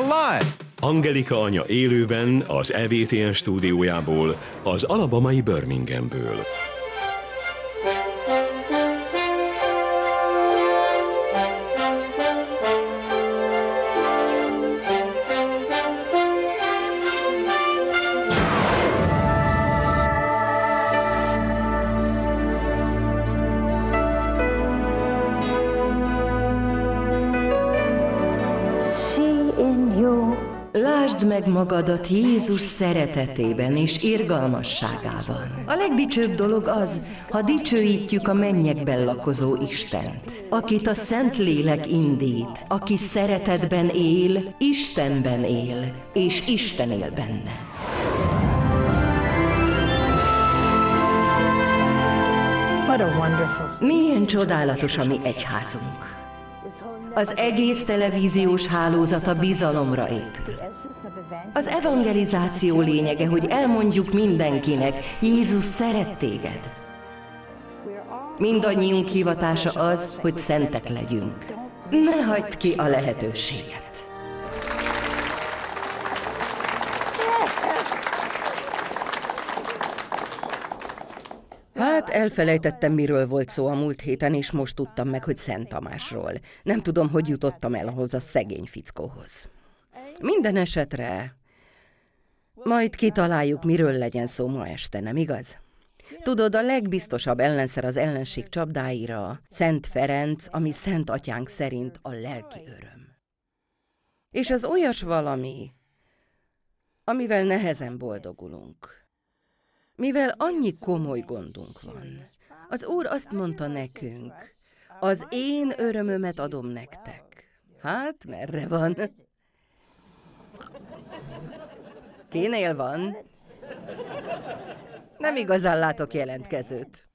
like a lie. Angelika anya élőben az EVTN stúdiójából, az alabamai Birminghamből. meg magadat Jézus szeretetében és irgalmasságában. A legdicsőbb dolog az, ha dicsőítjük a mennyekben lakozó Istent, akit a Szent Lélek indít, aki szeretetben él, Istenben él, és Isten él benne. Milyen csodálatos a mi egyházunk az egész televíziós hálózata bizalomra épül. Az evangelizáció lényege, hogy elmondjuk mindenkinek, Jézus szeret téged. Mindannyiunk hivatása az, hogy szentek legyünk. Ne hagyd ki a lehetőséget. Hát elfelejtettem, miről volt szó a múlt héten, és most tudtam meg, hogy Szent Tamásról. Nem tudom, hogy jutottam el ahhoz a szegény fickóhoz. Minden esetre majd kitaláljuk, miről legyen szó ma este, nem igaz? Tudod, a legbiztosabb ellenszer az ellenség csapdáira Szent Ferenc, ami Szent Atyánk szerint a lelki öröm. És ez olyas valami, amivel nehezen boldogulunk mivel annyi komoly gondunk van. Az Úr azt mondta nekünk, az én örömömet adom nektek. Hát, merre van? Kénél van? Nem igazán látok jelentkezőt.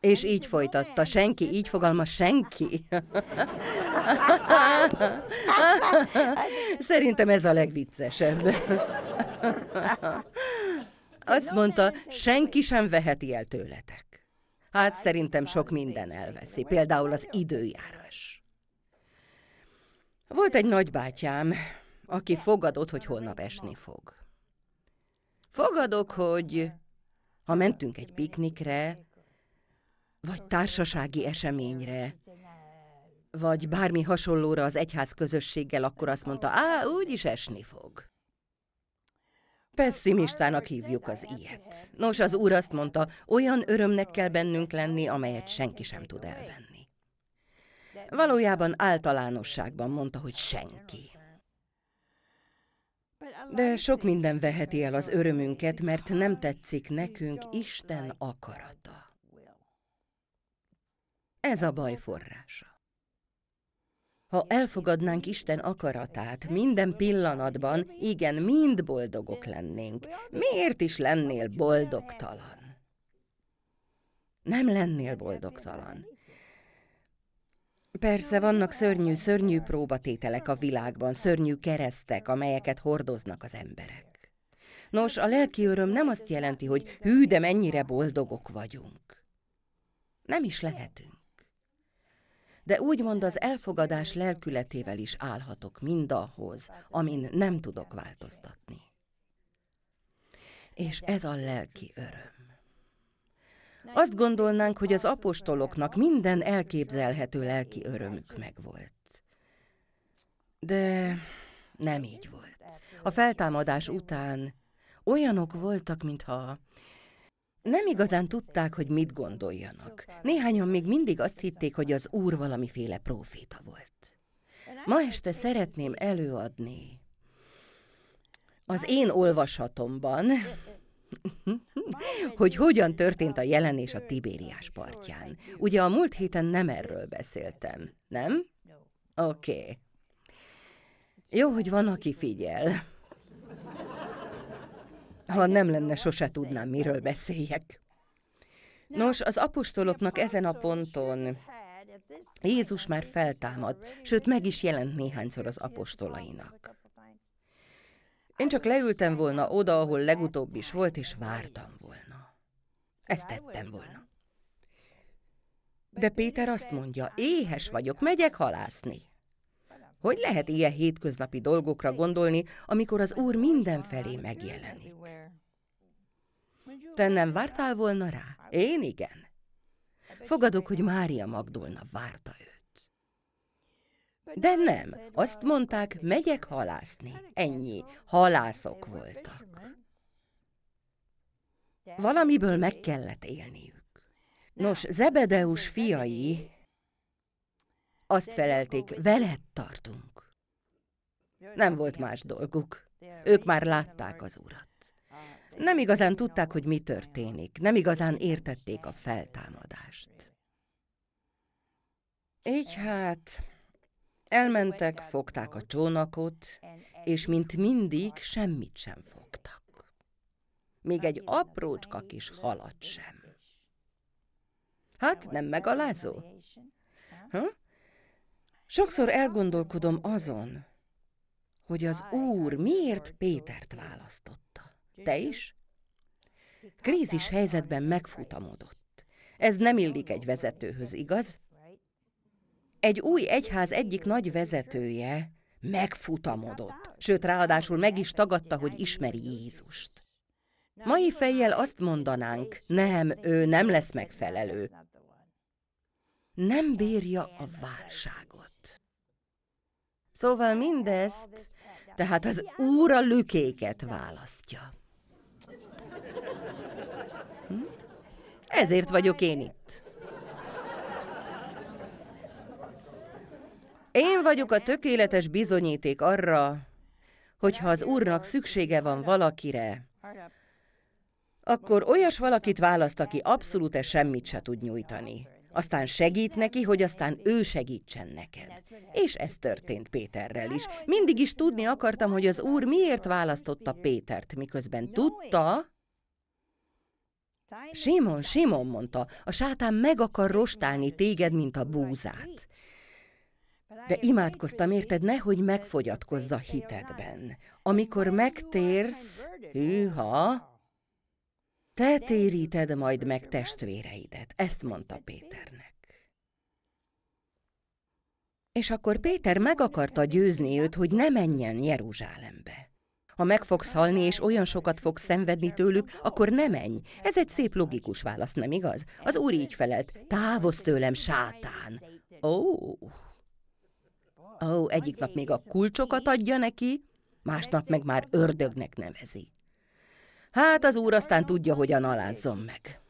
És így folytatta, senki, így fogalma senki. Szerintem ez a legviccesebb. Azt mondta, senki sem veheti el tőletek. Hát szerintem sok minden elveszi, például az időjárás. Volt egy nagybátyám, aki fogadott, hogy holnap esni fog. Fogadok, hogy ha mentünk egy piknikre, vagy társasági eseményre, vagy bármi hasonlóra az egyház közösséggel, akkor azt mondta, á, úgyis esni fog. Pessimistának hívjuk az ilyet. Nos, az úr azt mondta, olyan örömnek kell bennünk lenni, amelyet senki sem tud elvenni. Valójában általánosságban mondta, hogy senki. De sok minden veheti el az örömünket, mert nem tetszik nekünk Isten akarata. Ez a baj forrása. Ha elfogadnánk Isten akaratát minden pillanatban, igen, mind boldogok lennénk. Miért is lennél boldogtalan? Nem lennél boldogtalan. Persze vannak szörnyű, szörnyű próbatételek a világban, szörnyű keresztek, amelyeket hordoznak az emberek. Nos, a lelki öröm nem azt jelenti, hogy hű, de mennyire boldogok vagyunk. Nem is lehetünk de úgymond az elfogadás lelkületével is állhatok mindahhoz, amin nem tudok változtatni. És ez a lelki öröm. Azt gondolnánk, hogy az apostoloknak minden elképzelhető lelki örömük megvolt. De nem így volt. A feltámadás után olyanok voltak, mintha nem igazán tudták, hogy mit gondoljanak. Néhányan még mindig azt hitték, hogy az úr valamiféle proféta volt. Ma este szeretném előadni az én olvasatomban, hogy hogyan történt a jelenés a Tibériás partján. Ugye a múlt héten nem erről beszéltem, nem? Oké. Okay. Jó, hogy van, aki figyel. Ha nem lenne, sose tudnám, miről beszéljek. Nos, az apostoloknak ezen a ponton Jézus már feltámad, sőt meg is jelent néhányszor az apostolainak. Én csak leültem volna oda, ahol legutóbb is volt, és vártam volna. Ezt tettem volna. De Péter azt mondja, éhes vagyok, megyek halászni. Hogy lehet ilyen hétköznapi dolgokra gondolni, amikor az Úr mindenfelé megjelenik? Te nem vártál volna rá? Én igen. Fogadok, hogy Mária Magdolna várta őt. De nem, azt mondták, megyek halászni. Ennyi, halászok voltak. Valamiből meg kellett élniük. Nos, Zebedeus fiai azt felelték, veled tartunk. Nem volt más dolguk. Ők már látták az urat. Nem igazán tudták, hogy mi történik, nem igazán értették a feltámadást. Így hát, elmentek, fogták a csónakot, és mint mindig semmit sem fogtak. Még egy aprócska kis halat sem. Hát nem megalázó? Ha? Hm? Sokszor elgondolkodom azon, hogy az Úr miért Pétert választotta. Te is? Krízis helyzetben megfutamodott. Ez nem illik egy vezetőhöz, igaz? Egy új egyház egyik nagy vezetője megfutamodott, sőt ráadásul meg is tagadta, hogy ismeri Jézust. Mai fejjel azt mondanánk, nem, ő nem lesz megfelelő. Nem bírja a válság. Szóval mindezt, tehát az úr a lükéket választja. Hm? Ezért vagyok én itt. Én vagyok a tökéletes bizonyíték arra, hogy ha az úrnak szüksége van valakire, akkor olyas valakit választ, aki abszolút -e semmit se tud nyújtani aztán segít neki, hogy aztán ő segítsen neked. És ez történt Péterrel is. Mindig is tudni akartam, hogy az úr miért választotta Pétert, miközben tudta, Simon, Simon, mondta, a sátán meg akar rostálni téged, mint a búzát. De imádkoztam, érted, nehogy megfogyatkozza hitedben. Amikor megtérsz, hűha, te téríted majd meg testvéreidet, ezt mondta Péternek. És akkor Péter meg akarta győzni őt, hogy ne menjen Jeruzsálembe. Ha meg fogsz halni, és olyan sokat fogsz szenvedni tőlük, akkor ne menj. Ez egy szép logikus válasz, nem igaz? Az úr így felelt, távozz tőlem, sátán. Ó, oh. oh, egyik nap még a kulcsokat adja neki, másnap meg már ördögnek nevezi. Hát az úr aztán tudja, hogyan alázzon meg.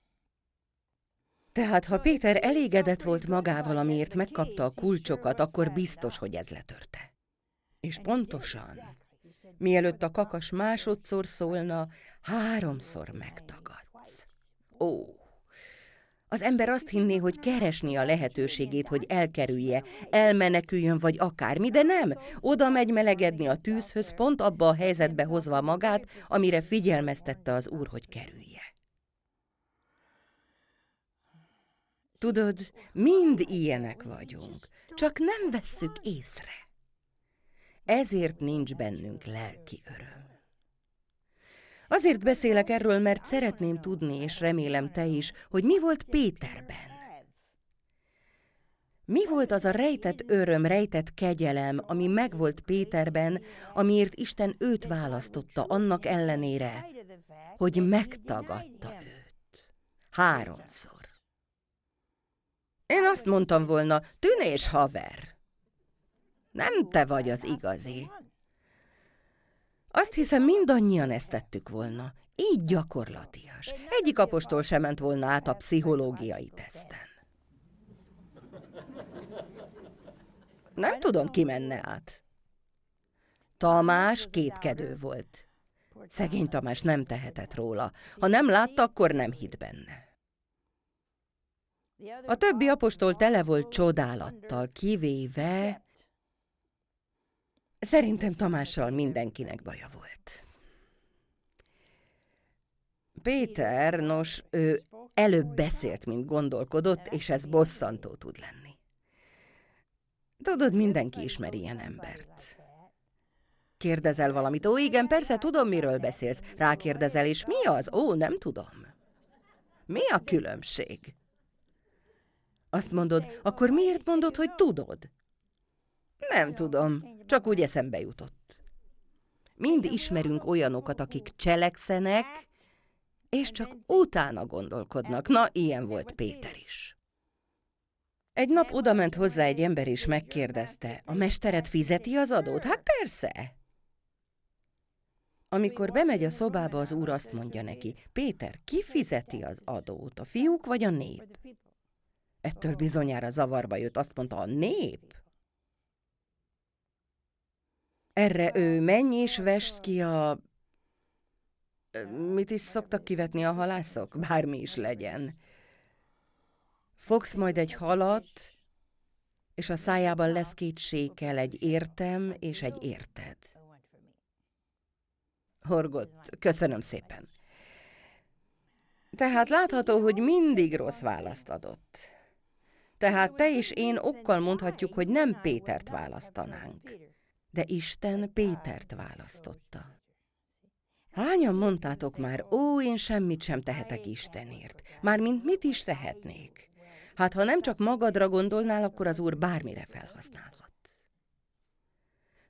Tehát, ha Péter elégedett volt magával, amiért megkapta a kulcsokat, akkor biztos, hogy ez letörte. És pontosan, mielőtt a kakas másodszor szólna, háromszor megtagadsz. Ó, az ember azt hinné, hogy keresni a lehetőségét, hogy elkerülje, elmeneküljön vagy akármi, de nem. Oda megy melegedni a tűzhöz, pont abba a helyzetbe hozva magát, amire figyelmeztette az úr, hogy kerülje. Tudod, mind ilyenek vagyunk, csak nem vesszük észre. Ezért nincs bennünk lelki öröm. Azért beszélek erről, mert szeretném tudni, és remélem te is, hogy mi volt Péterben. Mi volt az a rejtett öröm, rejtett kegyelem, ami megvolt Péterben, amiért Isten őt választotta, annak ellenére, hogy megtagadta őt? Háromszor. Én azt mondtam volna, tűnés haver. Nem te vagy az igazi. Azt hiszem, mindannyian ezt tettük volna. Így gyakorlatias. Egyik apostol sem ment volna át a pszichológiai teszten. Nem tudom, ki menne át. Tamás kétkedő volt. Szegény Tamás nem tehetett róla. Ha nem látta, akkor nem hitt benne. A többi apostol tele volt csodálattal, kivéve Szerintem Tamással mindenkinek baja volt. Péter, nos, ő előbb beszélt, mint gondolkodott, és ez bosszantó tud lenni. Tudod, mindenki ismer ilyen embert. Kérdezel valamit. Ó, igen, persze, tudom, miről beszélsz. Rákérdezel, és mi az? Ó, nem tudom. Mi a különbség? Azt mondod, akkor miért mondod, hogy tudod? Nem tudom, hát csak úgy eszembe jutott. Mind ismerünk olyanokat, akik cselekszenek, hát, és hát csak utána gondolkodnak. Na, ilyen volt Péter is. Egy nap odament hozzá egy ember, és megkérdezte, a mesteret fizeti az adót? Hát persze! Amikor bemegy a szobába, az úr azt mondja neki, Péter, ki fizeti az adót, a fiúk vagy a nép? Ettől bizonyára zavarba jött, azt mondta, a nép? Erre ő menj és vest ki a... Mit is szoktak kivetni a halászok? Bármi is legyen. Fogsz majd egy halat, és a szájában lesz két sékel, egy értem és egy érted. Horgott, köszönöm szépen. Tehát látható, hogy mindig rossz választ adott. Tehát te és én okkal mondhatjuk, hogy nem Pétert választanánk de Isten Pétert választotta. Hányan mondtátok már, ó, én semmit sem tehetek Istenért, mármint mit is tehetnék? Hát ha nem csak magadra gondolnál, akkor az Úr bármire felhasználhat.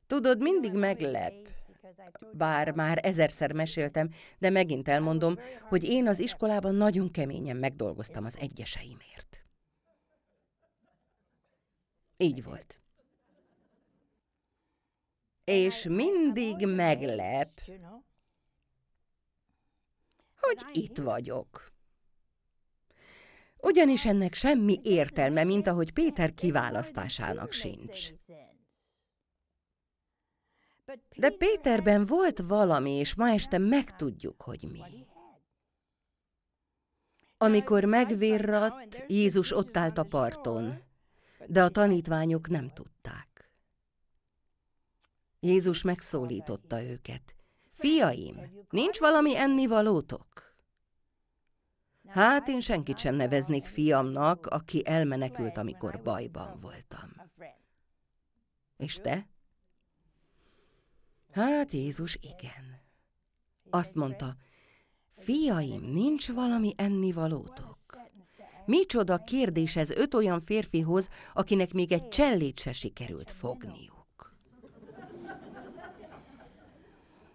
Tudod, mindig meglep, bár már ezerszer meséltem, de megint elmondom, hogy én az iskolában nagyon keményen megdolgoztam az egyeseimért. Így volt és mindig meglep, hogy itt vagyok. Ugyanis ennek semmi értelme, mint ahogy Péter kiválasztásának sincs. De Péterben volt valami, és ma este megtudjuk, hogy mi. Amikor megvirratt, Jézus ott állt a parton, de a tanítványok nem tudták. Jézus megszólította őket. Fiaim, nincs valami ennivalótok? Hát én senkit sem neveznék fiamnak, aki elmenekült, amikor bajban voltam. És te? Hát Jézus igen. Azt mondta, fiaim, nincs valami ennivalótok. Micsoda kérdés ez öt olyan férfihoz, akinek még egy csellét se sikerült fogniuk.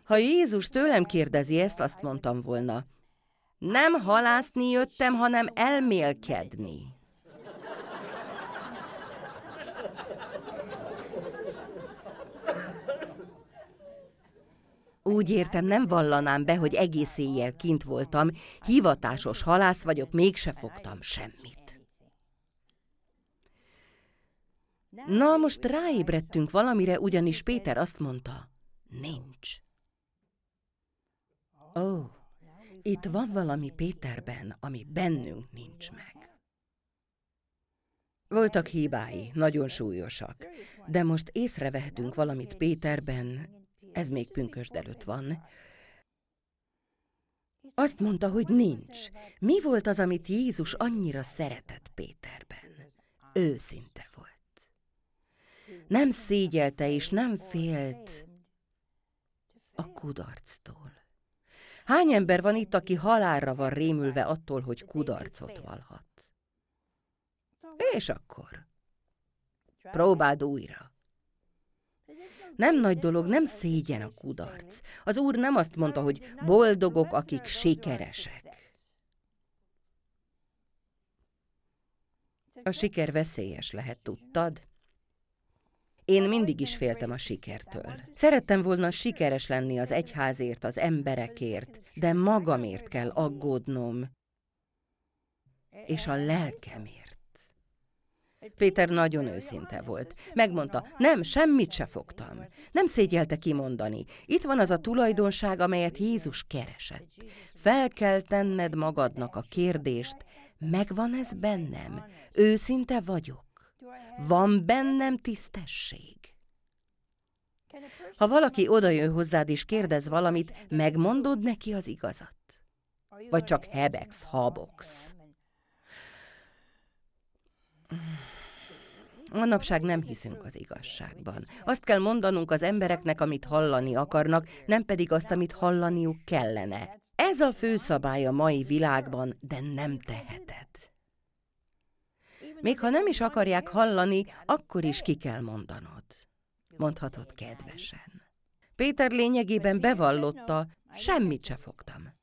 Ha Jézus tőlem kérdezi ezt, azt mondtam volna, nem halászni jöttem, hanem elmélkedni. Úgy értem, nem vallanám be, hogy egész éjjel kint voltam, hivatásos halász vagyok, mégse fogtam semmit. Na, most ráébredtünk valamire, ugyanis Péter azt mondta, nincs. Ó, oh, itt van valami Péterben, ami bennünk nincs meg. Voltak hibái, nagyon súlyosak, de most észrevehetünk valamit Péterben, ez még pünkösd előtt van. Azt mondta, hogy nincs. Mi volt az, amit Jézus annyira szeretett Péterben? Őszinte volt. Nem szégyelte és nem félt a kudarctól. Hány ember van itt, aki halálra van rémülve attól, hogy kudarcot valhat? És akkor? Próbáld újra. Nem nagy dolog, nem szégyen a kudarc. Az úr nem azt mondta, hogy boldogok, akik sikeresek. A siker veszélyes lehet, tudtad? Én mindig is féltem a sikertől. Szerettem volna sikeres lenni az egyházért, az emberekért, de magamért kell aggódnom, és a lelkemért. Péter nagyon őszinte volt. Megmondta, nem, semmit se fogtam. Nem szégyelte kimondani. Itt van az a tulajdonság, amelyet Jézus keresett. Fel kell tenned magadnak a kérdést, megvan ez bennem? Őszinte vagyok? Van bennem tisztesség. Ha valaki odajön hozzád és kérdez valamit, megmondod neki az igazat? Vagy csak hebegsz, habogsz? Manapság nem hiszünk az igazságban. Azt kell mondanunk az embereknek, amit hallani akarnak, nem pedig azt, amit hallaniuk kellene. Ez a fő szabály a mai világban, de nem teheted. Még ha nem is akarják hallani, akkor is ki kell mondanod. Mondhatod kedvesen. Péter lényegében bevallotta, semmit se fogtam.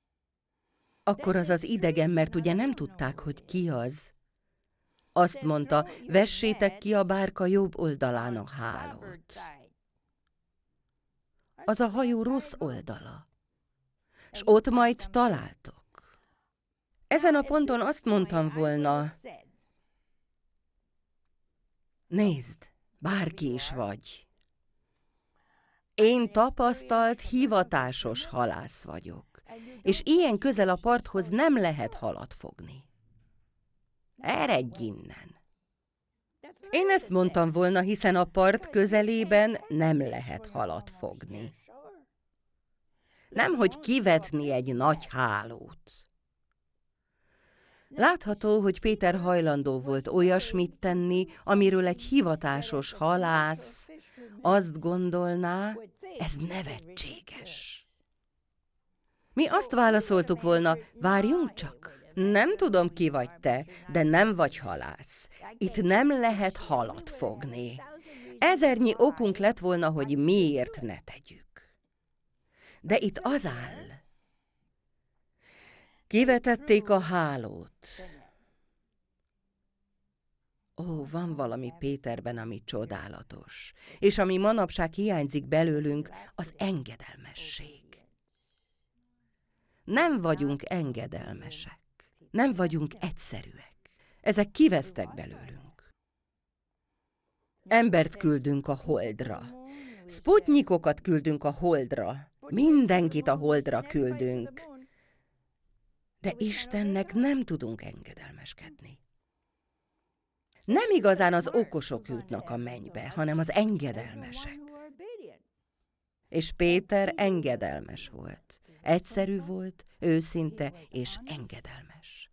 Akkor az az idegen, mert ugye nem tudták, hogy ki az. Azt mondta, vessétek ki a bárka jobb oldalán a hálót. Az a hajó rossz oldala. S ott majd találtok. Ezen a ponton azt mondtam volna, Nézd, bárki is vagy. Én tapasztalt, hivatásos halász vagyok, és ilyen közel a parthoz nem lehet halat fogni. Eredj innen! Én ezt mondtam volna, hiszen a part közelében nem lehet halat fogni. Nem, hogy kivetni egy nagy hálót. Látható, hogy Péter hajlandó volt olyasmit tenni, amiről egy hivatásos halász azt gondolná, ez nevetséges. Mi azt válaszoltuk volna, várjunk csak. Nem tudom, ki vagy te, de nem vagy halász. Itt nem lehet halat fogni. Ezernyi okunk lett volna, hogy miért ne tegyük. De itt az áll, Kivetették a hálót. Ó, van valami Péterben, ami csodálatos, és ami manapság hiányzik belőlünk, az engedelmesség. Nem vagyunk engedelmesek, nem vagyunk egyszerűek. Ezek kivesztek belőlünk. Embert küldünk a holdra. Sputnikokat küldünk a holdra. Mindenkit a holdra küldünk de Istennek nem tudunk engedelmeskedni. Nem igazán az okosok jutnak a mennybe, hanem az engedelmesek. És Péter engedelmes volt. Egyszerű volt, őszinte és engedelmes.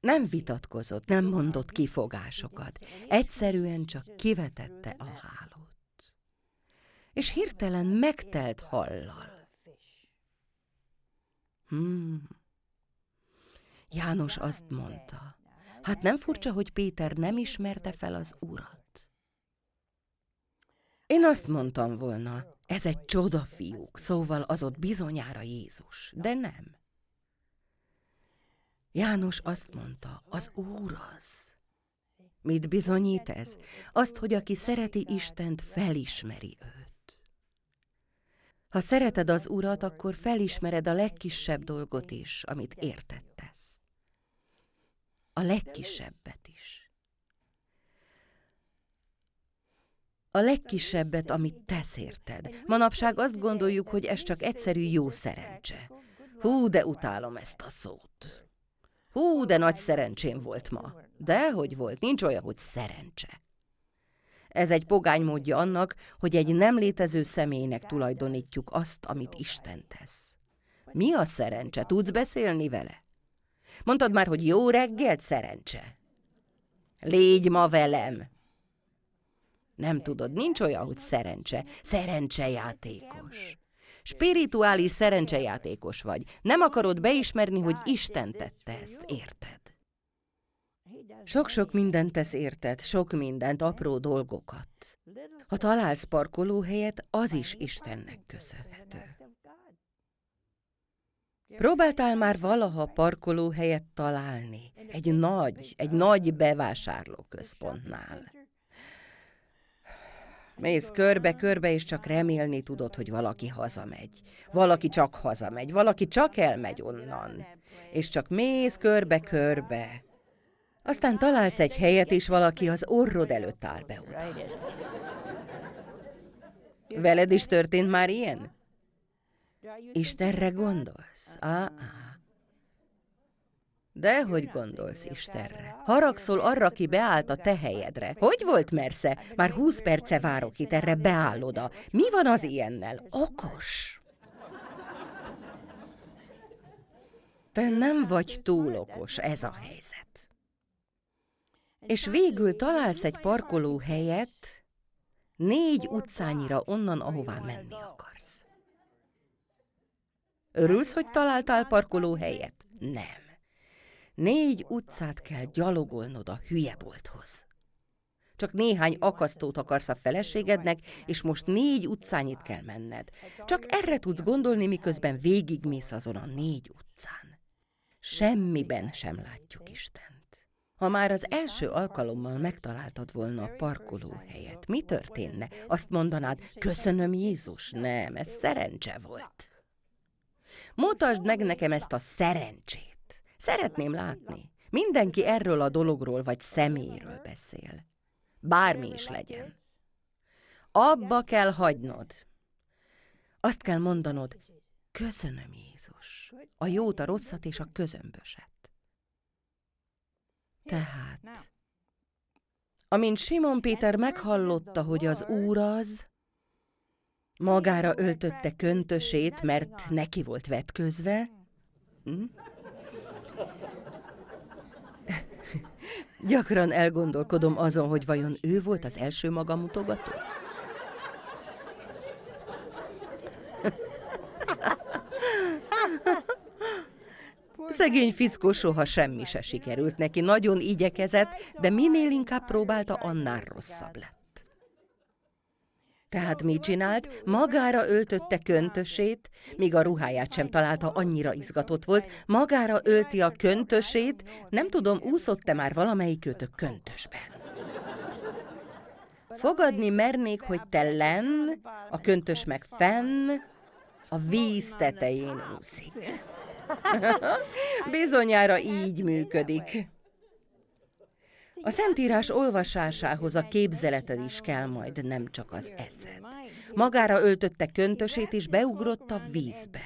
Nem vitatkozott, nem mondott kifogásokat, egyszerűen csak kivetette a hálót. És hirtelen megtelt hallal. Hmm. János azt mondta, hát nem furcsa, hogy Péter nem ismerte fel az urat. Én azt mondtam volna, ez egy csoda fiúk, szóval az ott bizonyára Jézus, de nem. János azt mondta, az Úr az. Mit bizonyít ez? Azt, hogy aki szereti Istent, felismeri őt. Ha szereted az Urat, akkor felismered a legkisebb dolgot is, amit értett a legkisebbet is. A legkisebbet, amit tesz érted. Manapság azt gondoljuk, hogy ez csak egyszerű jó szerencse. Hú, de utálom ezt a szót. Hú, de nagy szerencsém volt ma. De hogy volt, nincs olyan, hogy szerencse. Ez egy pogány módja annak, hogy egy nem létező személynek tulajdonítjuk azt, amit Isten tesz. Mi a szerencse? Tudsz beszélni vele? Mondtad már, hogy jó reggelt, szerencse. Légy ma velem. Nem tudod, nincs olyan, hogy szerencse. Szerencsejátékos. Spirituális szerencsejátékos vagy. Nem akarod beismerni, hogy Isten tette ezt, érted? Sok-sok mindent tesz érted, sok mindent, apró dolgokat. Ha találsz parkolóhelyet, az is Istennek köszönhető. Próbáltál már valaha parkolóhelyet találni? Egy nagy, egy nagy bevásárlóközpontnál. Mész körbe-körbe, és csak remélni tudod, hogy valaki hazamegy. Valaki csak hazamegy, valaki csak elmegy onnan. És csak mész körbe-körbe. Aztán találsz egy helyet, és valaki az orrod előtt áll be oda. Veled is történt már ilyen? Istenre gondolsz? Á-á. De hogy gondolsz Istenre? Haragszol arra, ki beállt a te helyedre. Hogy volt mersze? Már húsz perce várok itt, erre beáll oda. Mi van az ilyennel? Okos! Te nem vagy túl okos, ez a helyzet. És végül találsz egy parkoló helyet, négy utcányira onnan, ahová menni akarsz. Örülsz, hogy találtál parkolóhelyet? Nem. Négy utcát kell gyalogolnod a hülye bolthoz. Csak néhány akasztót akarsz a feleségednek, és most négy utcányit kell menned. Csak erre tudsz gondolni, miközben végigmész azon a négy utcán. Semmiben sem látjuk Istent. Ha már az első alkalommal megtaláltad volna a parkolóhelyet, mi történne? Azt mondanád, köszönöm Jézus? Nem, ez szerencse volt. Mutasd meg nekem ezt a szerencsét. Szeretném látni. Mindenki erről a dologról vagy személyről beszél. Bármi is legyen. Abba kell hagynod. Azt kell mondanod, köszönöm Jézus, a jót, a rosszat és a közömböset. Tehát, amint Simon Péter meghallotta, hogy az Úr az, Magára öltötte köntösét, mert neki volt vetközve. Hm? Gyakran elgondolkodom azon, hogy vajon ő volt az első magamutogató? Szegény fickó soha semmi se sikerült neki, nagyon igyekezett, de minél inkább próbálta, annál rosszabb lett. Tehát mit csinált? Magára öltötte köntösét, míg a ruháját sem találta, annyira izgatott volt. Magára ölti a köntösét, nem tudom, úszott-e már valamelyik kötök köntösben. Fogadni mernék, hogy te lenn, a köntös meg fenn, a víz tetején úszik. Bizonyára így működik. A Szentírás olvasásához a képzeleted is kell majd, nem csak az eszed. Magára öltötte köntösét, és beugrott a vízbe.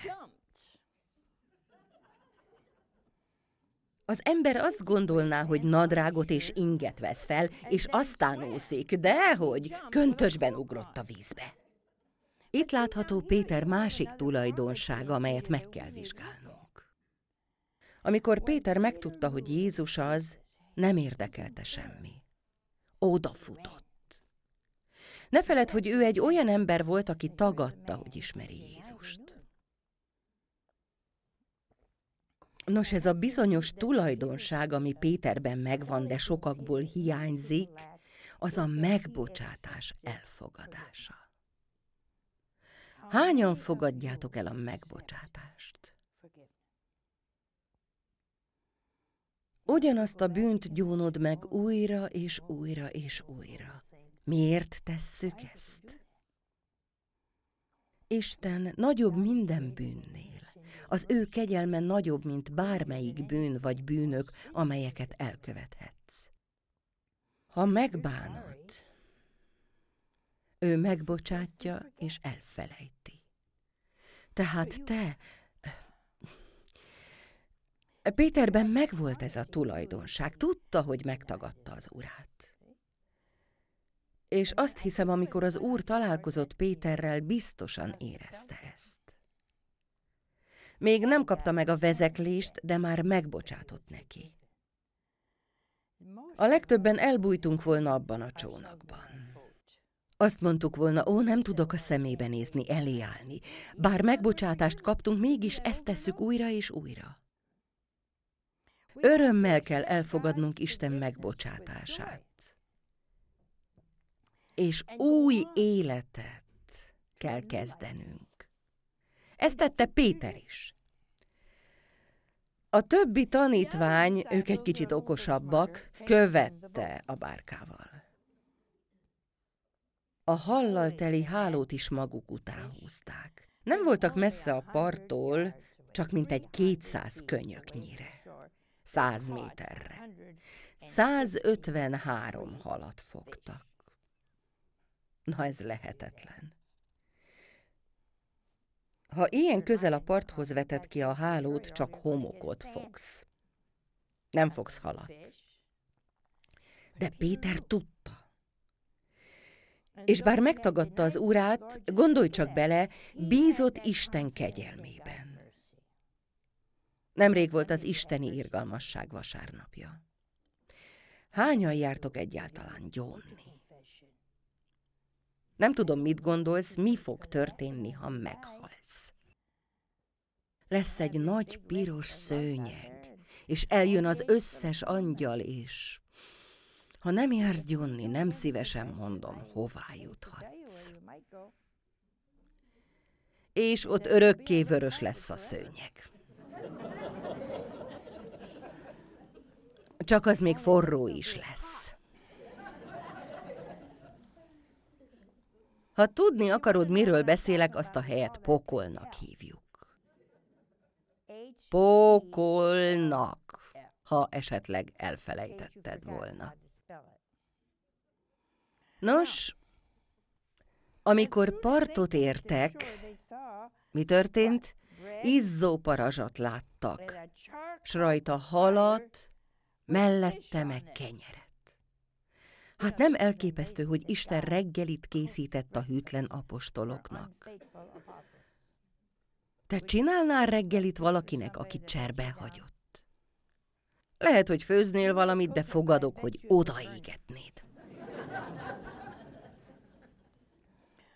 Az ember azt gondolná, hogy nadrágot és inget vesz fel, és aztán úszik, de hogy köntösben ugrott a vízbe. Itt látható Péter másik tulajdonsága, amelyet meg kell vizsgálnunk. Amikor Péter megtudta, hogy Jézus az, nem érdekelte semmi. Odafutott. Ne feled, hogy ő egy olyan ember volt, aki tagadta, hogy ismeri Jézust. Nos, ez a bizonyos tulajdonság, ami Péterben megvan, de sokakból hiányzik, az a megbocsátás elfogadása. Hányan fogadjátok el a megbocsátást? Ugyanazt a bűnt gyónod meg újra és újra és újra. Miért tesszük ezt? Isten nagyobb minden bűnnél. Az ő kegyelme nagyobb, mint bármelyik bűn vagy bűnök, amelyeket elkövethetsz. Ha megbánod, ő megbocsátja és elfelejti. Tehát te Péterben megvolt ez a tulajdonság, tudta, hogy megtagadta az urát. És azt hiszem, amikor az úr találkozott Péterrel, biztosan érezte ezt. Még nem kapta meg a vezeklést, de már megbocsátott neki. A legtöbben elbújtunk volna abban a csónakban. Azt mondtuk volna, ó, nem tudok a szemébe nézni, eléállni. Bár megbocsátást kaptunk, mégis ezt tesszük újra és újra. Örömmel kell elfogadnunk Isten megbocsátását. És új életet kell kezdenünk. Ezt tette Péter is. A többi tanítvány, ők egy kicsit okosabbak, követte a bárkával. A hallal teli hálót is maguk után húzták. Nem voltak messze a parttól, csak mint egy kétszáz könyöknyire száz méterre. 153 halat fogtak. Na ez lehetetlen. Ha ilyen közel a parthoz vetett ki a hálót, csak homokot fogsz. Nem fogsz halat. De Péter tudta. És bár megtagadta az urát, gondolj csak bele, bízott Isten kegyelmében. Nemrég volt az isteni irgalmasság vasárnapja. Hányan jártok egyáltalán gyónni? Nem tudom, mit gondolsz, mi fog történni, ha meghalsz. Lesz egy nagy piros szőnyeg, és eljön az összes angyal is. Ha nem jársz gyónni, nem szívesen mondom, hová juthatsz. És ott örökké vörös lesz a szőnyeg. Csak az még forró is lesz. Ha tudni akarod, miről beszélek, azt a helyet pokolnak hívjuk. Pokolnak, ha esetleg elfelejtetted volna. Nos, amikor partot értek, mi történt? Izzó parazsat láttak, s rajta halat, mellette meg kenyeret. Hát nem elképesztő, hogy Isten reggelit készített a hűtlen apostoloknak. Te csinálnál reggelit valakinek, aki cserbe hagyott? Lehet, hogy főznél valamit, de fogadok, hogy odaégetnéd.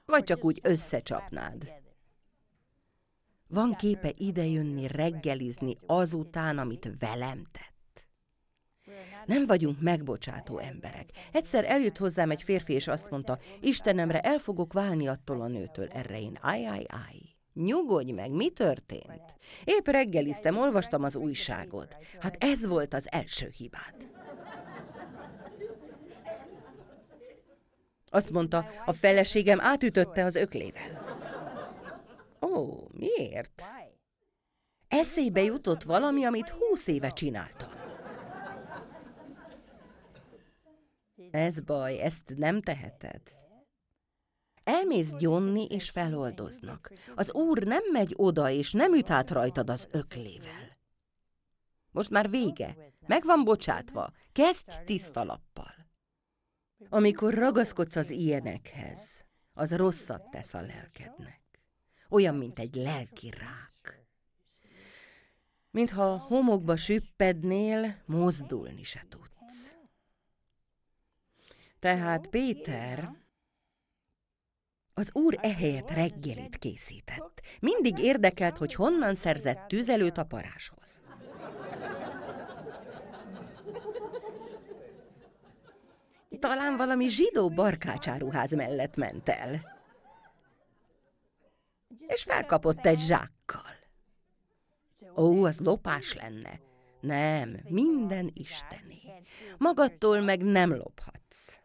Vagy csak úgy összecsapnád. Van képe idejönni reggelizni azután, amit velem tett. Nem vagyunk megbocsátó emberek. Egyszer eljött hozzám egy férfi, és azt mondta, Istenemre el fogok válni attól a nőtől. Erre én, áj, áj, áj. Nyugodj meg, mi történt? Épp reggeliztem, olvastam az újságot. Hát ez volt az első hibád. Azt mondta, a feleségem átütötte az öklével. Ó, miért? Eszébe jutott valami, amit húsz éve csináltam. Ez baj, ezt nem teheted. Elmész gyonni, és feloldoznak. Az úr nem megy oda, és nem üt át rajtad az öklével. Most már vége. Meg van bocsátva. Kezd tiszta lappal. Amikor ragaszkodsz az ilyenekhez, az rosszat tesz a lelkednek. Olyan, mint egy lelki rák. Mintha homokba süppednél, mozdulni se tudsz. Tehát Péter az úr hát, ehelyett hát, reggelit készített. Mindig hát, érdekelt, hogy honnan szerzett tüzelőt a paráshoz. Talán valami zsidó barkácsáruház mellett ment el. És felkapott egy zsákkal. Ó, az lopás lenne. Nem, minden istené. Magadtól meg nem lophatsz.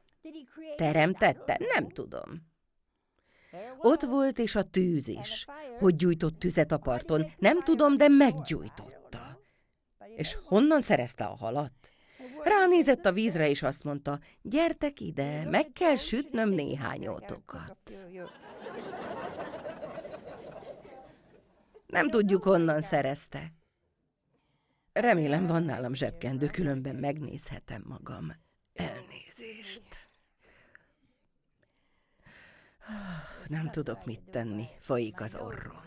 Teremtette? Nem tudom. Ott volt és a tűz is. Hogy gyújtott tüzet a parton? Nem tudom, de meggyújtotta. És honnan szerezte a halat? Ránézett a vízre, és azt mondta, gyertek ide, meg kell sütnöm néhány ótokat. Nem tudjuk, honnan szerezte. Remélem van nálam zsebkendő, különben megnézhetem magam. Elnézést. Nem tudok mit tenni, folyik az orrom.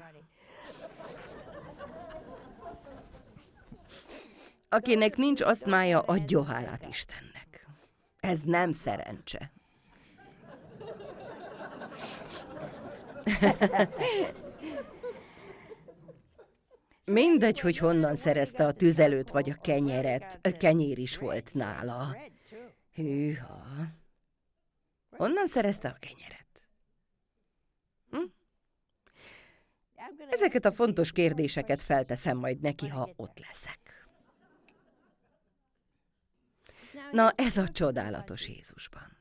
Akinek nincs asztmája, adja hálát Istennek. Ez nem szerencse. Mindegy, hogy honnan szerezte a tüzelőt vagy a kenyeret, a kenyér is volt nála. Hűha. Honnan szerezte a kenyeret? Ezeket a fontos kérdéseket felteszem majd neki, ha ott leszek. Na, ez a csodálatos Jézusban.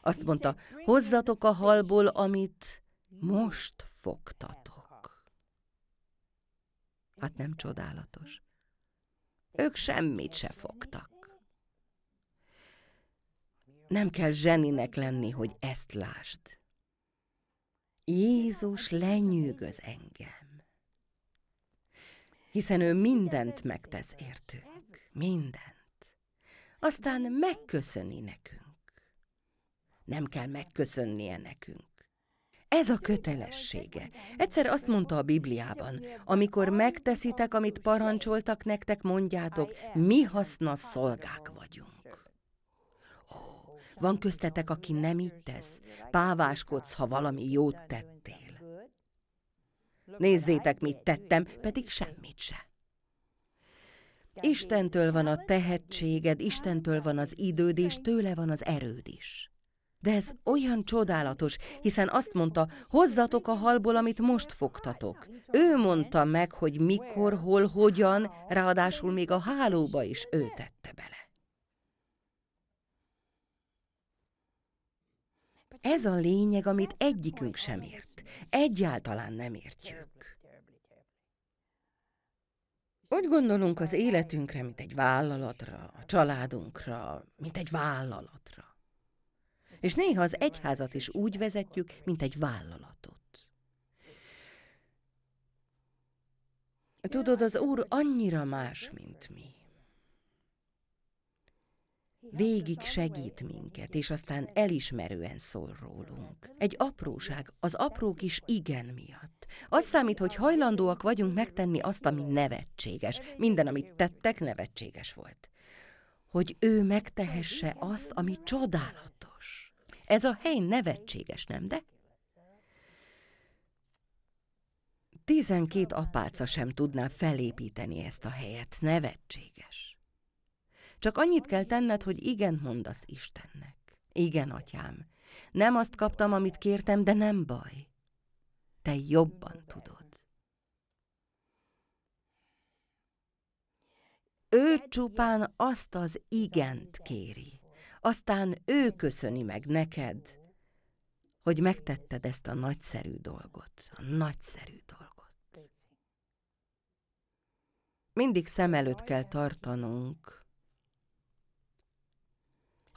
Azt mondta, hozzatok a halból, amit most fogtatok. Hát nem csodálatos. Ők semmit se fogtak. Nem kell zseninek lenni, hogy ezt lásd. Jézus lenyűgöz engem, hiszen ő mindent megtesz értünk, mindent. Aztán megköszöni nekünk. Nem kell megköszönnie nekünk. Ez a kötelessége. Egyszer azt mondta a Bibliában, amikor megteszitek, amit parancsoltak nektek, mondjátok, mi haszna szolgák vagyunk. Van köztetek, aki nem így tesz. Páváskodsz, ha valami jót tettél. Nézzétek, mit tettem, pedig semmit se. Istentől van a tehetséged, Istentől van az időd, és tőle van az erőd is. De ez olyan csodálatos, hiszen azt mondta, hozzatok a halból, amit most fogtatok. Ő mondta meg, hogy mikor, hol, hogyan, ráadásul még a hálóba is ő tette bele. Ez a lényeg, amit egyikünk sem ért. Egyáltalán nem értjük. Úgy gondolunk az életünkre, mint egy vállalatra, a családunkra, mint egy vállalatra. És néha az egyházat is úgy vezetjük, mint egy vállalatot. Tudod, az Úr annyira más, mint mi végig segít minket, és aztán elismerően szól rólunk. Egy apróság, az apró kis igen miatt. Az számít, hogy hajlandóak vagyunk megtenni azt, ami nevetséges. Minden, amit tettek, nevetséges volt. Hogy ő megtehesse azt, ami csodálatos. Ez a hely nevetséges, nem de? Tizenkét apáca sem tudná felépíteni ezt a helyet. Nevetséges. Csak annyit kell tenned, hogy igen mondasz Istennek. Igen, atyám. Nem azt kaptam, amit kértem, de nem baj. Te jobban tudod. Ő csupán azt az igent kéri, aztán ő köszöni meg neked, hogy megtetted ezt a nagyszerű dolgot, a nagyszerű dolgot. Mindig szem előtt kell tartanunk,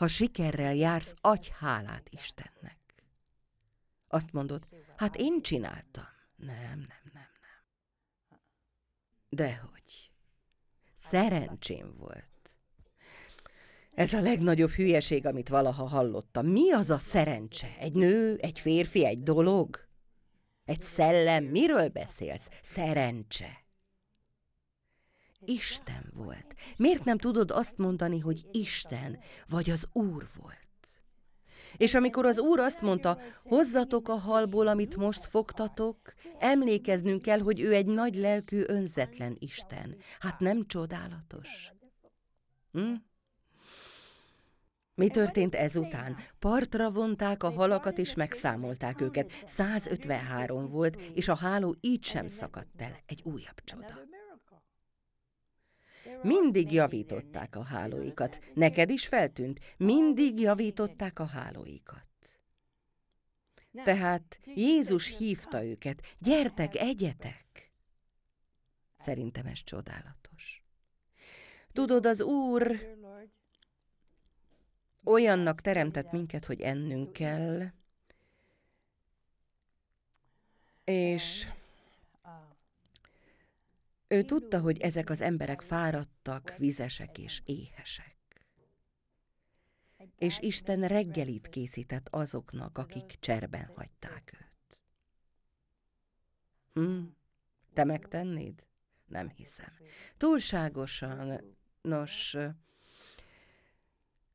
ha sikerrel jársz, adj hálát Istennek. Azt mondod, hát én csináltam. Nem, nem, nem, nem. Dehogy. Szerencsém volt. Ez a legnagyobb hülyeség, amit valaha hallottam. Mi az a szerencse? Egy nő, egy férfi, egy dolog? Egy szellem? Miről beszélsz? Szerencse. Isten volt. Miért nem tudod azt mondani, hogy Isten vagy az Úr volt? És amikor az Úr azt mondta, hozzatok a halból, amit most fogtatok, emlékeznünk kell, hogy ő egy nagy lelkű, önzetlen Isten. Hát nem csodálatos? Hm? Mi történt ezután? Partra vonták a halakat és megszámolták őket. 153 volt, és a háló így sem szakadt el. Egy újabb csoda. Mindig javították a hálóikat. Neked is feltűnt, mindig javították a hálóikat. Tehát Jézus hívta őket, gyertek, egyetek! Szerintem ez csodálatos. Tudod, az Úr olyannak teremtett minket, hogy ennünk kell, és ő tudta, hogy ezek az emberek fáradtak, vizesek és éhesek. És Isten reggelit készített azoknak, akik cserben hagyták őt. Hm, te megtennéd? Nem hiszem. Túlságosan, nos,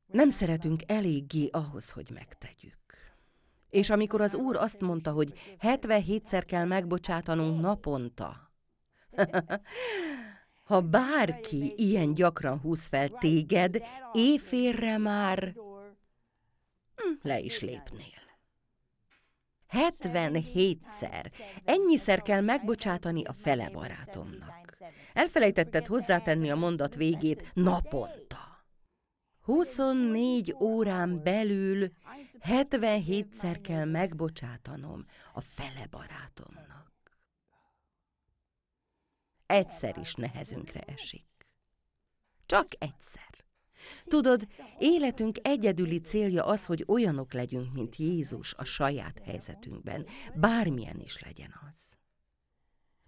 nem szeretünk eléggé ahhoz, hogy megtegyük. És amikor az Úr azt mondta, hogy 77-szer kell megbocsátanunk naponta, ha bárki ilyen gyakran húz fel téged, éjfélre már hm, le is lépnél. 77-szer. Ennyiszer kell megbocsátani a fele barátomnak. Elfelejtetted hozzátenni a mondat végét naponta. 24 órán belül 77-szer kell megbocsátanom a fele barátomnak egyszer is nehezünkre esik. Csak egyszer. Tudod, életünk egyedüli célja az, hogy olyanok legyünk, mint Jézus a saját helyzetünkben, bármilyen is legyen az.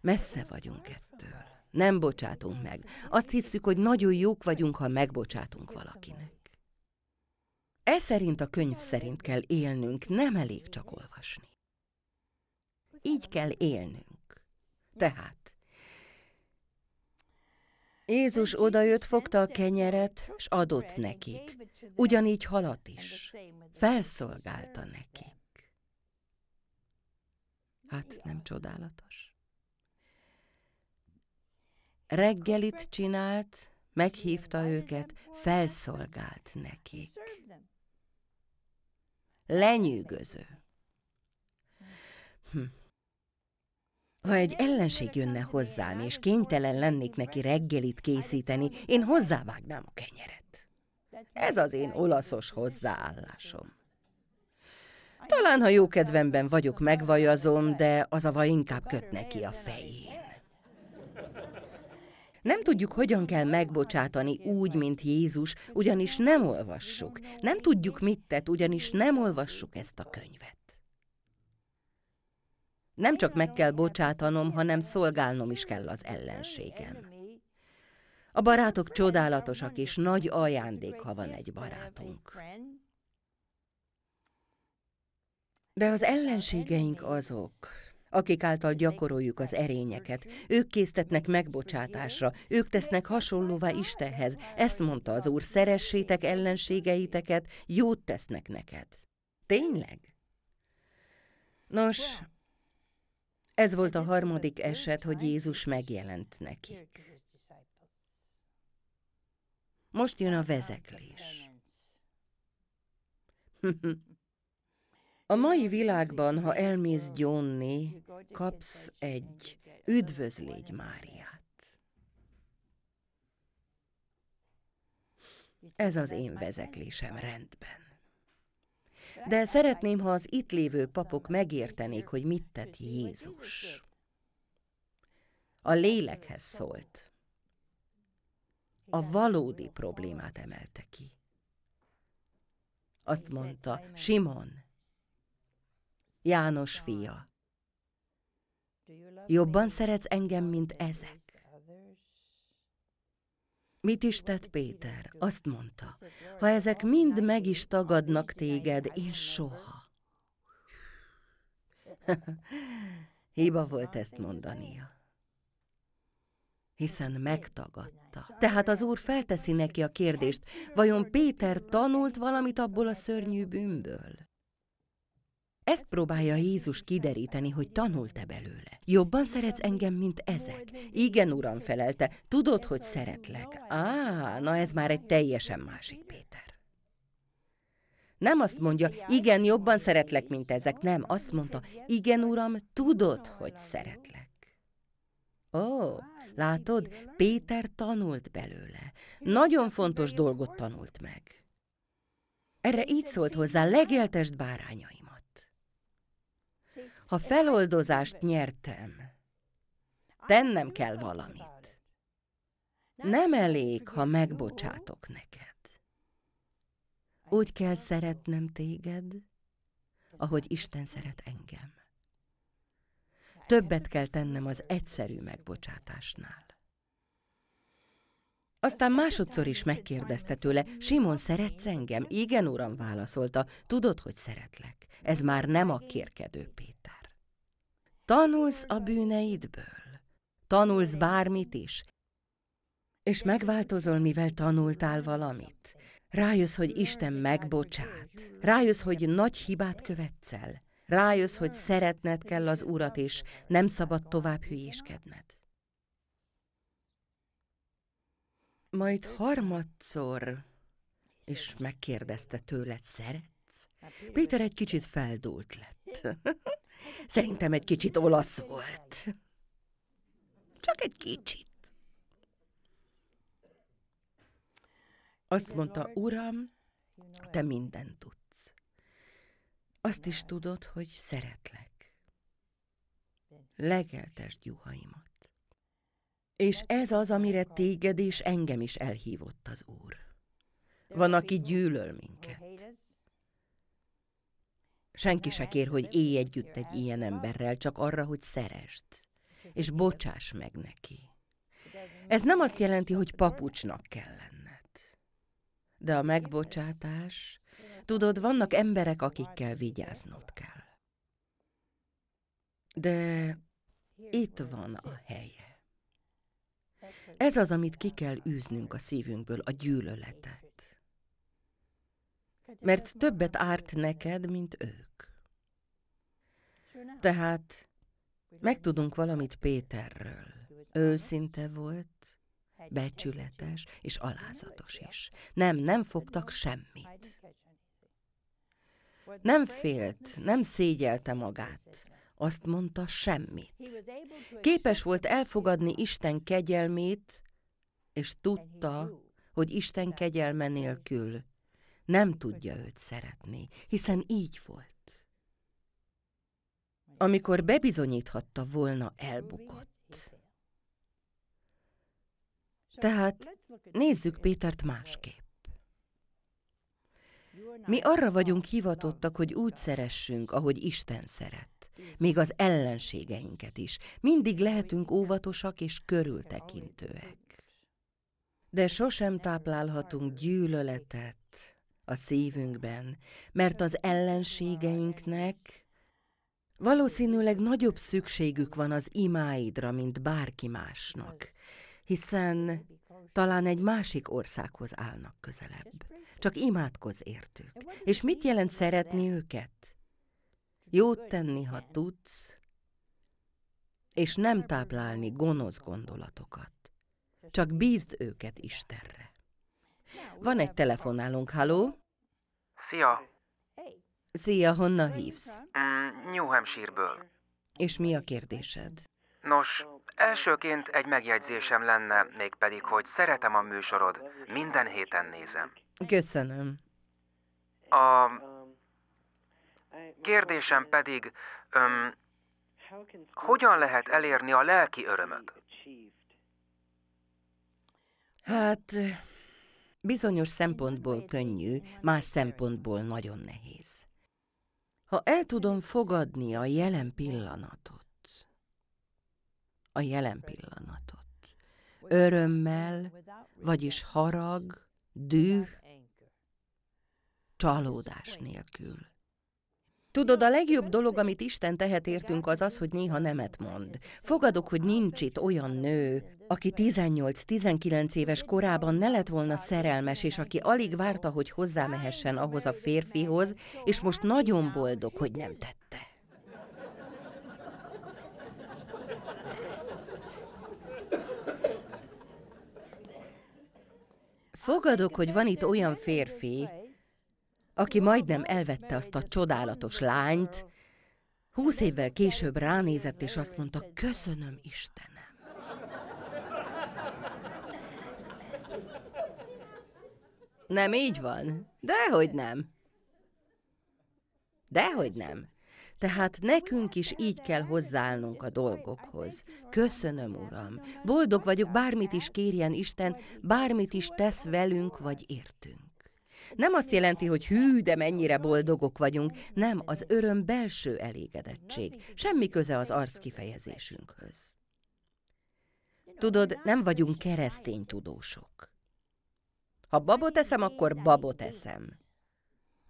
Messze vagyunk ettől. Nem bocsátunk meg. Azt hiszük, hogy nagyon jók vagyunk, ha megbocsátunk valakinek. E szerint a könyv szerint kell élnünk, nem elég csak olvasni. Így kell élnünk. Tehát Jézus odajött, fogta a kenyeret, és adott nekik. Ugyanígy halat is. Felszolgálta nekik. Hát nem csodálatos. Reggelit csinált, meghívta őket, felszolgált nekik. Lenyűgöző. Hm. Ha egy ellenség jönne hozzám, és kénytelen lennék neki reggelit készíteni, én hozzávágnám a kenyeret. Ez az én olaszos hozzáállásom. Talán, ha jó kedvemben vagyok, megvajazom, de az a vaj inkább köt neki a fején. Nem tudjuk, hogyan kell megbocsátani úgy, mint Jézus, ugyanis nem olvassuk. Nem tudjuk, mit tett, ugyanis nem olvassuk ezt a könyvet. Nem csak meg kell bocsátanom, hanem szolgálnom is kell az ellenségem. A barátok csodálatosak és nagy ajándék, ha van egy barátunk. De az ellenségeink azok, akik által gyakoroljuk az erényeket. Ők késztetnek megbocsátásra, ők tesznek hasonlóvá Istenhez. Ezt mondta az Úr, szeressétek ellenségeiteket, jót tesznek neked. Tényleg? Nos, ez volt a harmadik eset, hogy Jézus megjelent nekik. Most jön a vezeklés. A mai világban, ha elmész gyónni, kapsz egy üdvözlégy Máriát. Ez az én vezeklésem rendben de szeretném, ha az itt lévő papok megértenék, hogy mit tett Jézus. A lélekhez szólt. A valódi problémát emelte ki. Azt mondta, Simon, János fia, jobban szeretsz engem, mint ezek? Mit is tett Péter? Azt mondta, ha ezek mind meg is tagadnak téged, én soha. Hiba volt ezt mondania. Hiszen megtagadta. Tehát az úr felteszi neki a kérdést, vajon Péter tanult valamit abból a szörnyű bűnből? Ezt próbálja Jézus kideríteni, hogy tanult-e belőle. Jobban szeretsz engem, mint ezek? Igen, uram, felelte, tudod, hogy szeretlek. Á, na ez már egy teljesen másik Péter. Nem azt mondja, igen, jobban szeretlek, mint ezek. Nem, azt mondta, igen, uram, tudod, hogy szeretlek. Ó, látod, Péter tanult belőle. Nagyon fontos dolgot tanult meg. Erre így szólt hozzá, legeltest bárányaim. Ha feloldozást nyertem, tennem kell valamit. Nem elég, ha megbocsátok neked. Úgy kell szeretnem téged, ahogy Isten szeret engem. Többet kell tennem az egyszerű megbocsátásnál. Aztán másodszor is megkérdezte tőle, Simon, szeretsz engem? Igen, uram, válaszolta, tudod, hogy szeretlek. Ez már nem a kérkedő Péter. Tanulsz a bűneidből, tanulsz bármit is, és megváltozol, mivel tanultál valamit. Rájössz, hogy Isten megbocsát. Rájössz, hogy nagy hibát követsz el. Rájössz, hogy szeretned kell az Urat, és nem szabad tovább hülyéskedned. Majd harmadszor és megkérdezte tőled, szeretsz? Péter egy kicsit feldult lett. Szerintem egy kicsit olasz volt. Csak egy kicsit. Azt mondta, uram, te mindent tudsz. Azt is tudod, hogy szeretlek. Legeltesd juhaimat. És ez az, amire téged és engem is elhívott az Úr. Van, aki gyűlöl minket. Senki se kér, hogy élj együtt egy ilyen emberrel, csak arra, hogy szerest, és bocsáss meg neki. Ez nem azt jelenti, hogy papucsnak kell lenned. De a megbocsátás, tudod, vannak emberek, akikkel vigyáznod kell. De itt van a helye. Ez az, amit ki kell űznünk a szívünkből, a gyűlöletet mert többet árt neked, mint ők. Tehát megtudunk valamit Péterről. Őszinte volt, becsületes és alázatos is. Nem, nem fogtak semmit. Nem félt, nem szégyelte magát. Azt mondta semmit. Képes volt elfogadni Isten kegyelmét, és tudta, hogy Isten kegyelme nélkül nem tudja őt szeretni, hiszen így volt. Amikor bebizonyíthatta volna, elbukott. Tehát nézzük Pétert másképp. Mi arra vagyunk hivatottak, hogy úgy szeressünk, ahogy Isten szeret, még az ellenségeinket is. Mindig lehetünk óvatosak és körültekintőek. De sosem táplálhatunk gyűlöletet, a szívünkben, mert az ellenségeinknek valószínűleg nagyobb szükségük van az imáidra, mint bárki másnak, hiszen talán egy másik országhoz állnak közelebb. Csak imádkoz értük. És mit jelent szeretni őket? Jót tenni, ha tudsz, és nem táplálni gonosz gondolatokat. Csak bízd őket Istenre. Van egy telefonálunk, haló? Szia! Szia, honnan hívsz? Mm, New Hampshire-ből. És mi a kérdésed? Nos, elsőként egy megjegyzésem lenne, mégpedig, hogy szeretem a műsorod, minden héten nézem. Köszönöm. A kérdésem pedig, öm, hogyan lehet elérni a lelki örömöt? Hát, Bizonyos szempontból könnyű, más szempontból nagyon nehéz. Ha el tudom fogadni a jelen pillanatot, a jelen pillanatot, örömmel, vagyis harag, düh, csalódás nélkül, Tudod, a legjobb dolog, amit Isten tehet értünk, az az, hogy néha nemet mond. Fogadok, hogy nincs itt olyan nő, aki 18-19 éves korában ne lett volna szerelmes, és aki alig várta, hogy hozzámehessen ahhoz a férfihoz, és most nagyon boldog, hogy nem tette. Fogadok, hogy van itt olyan férfi, aki majdnem elvette azt a csodálatos lányt, húsz évvel később ránézett, és azt mondta, köszönöm Istenem. Nem így van. Dehogy nem. Dehogy nem. Tehát nekünk is így kell hozzáállnunk a dolgokhoz. Köszönöm, Uram. Boldog vagyok, bármit is kérjen Isten, bármit is tesz velünk vagy értünk. Nem azt jelenti, hogy hű, de mennyire boldogok vagyunk, nem az öröm belső elégedettség, semmi köze az arc kifejezésünkhöz. Tudod, nem vagyunk keresztény tudósok. Ha babot eszem, akkor babot eszem.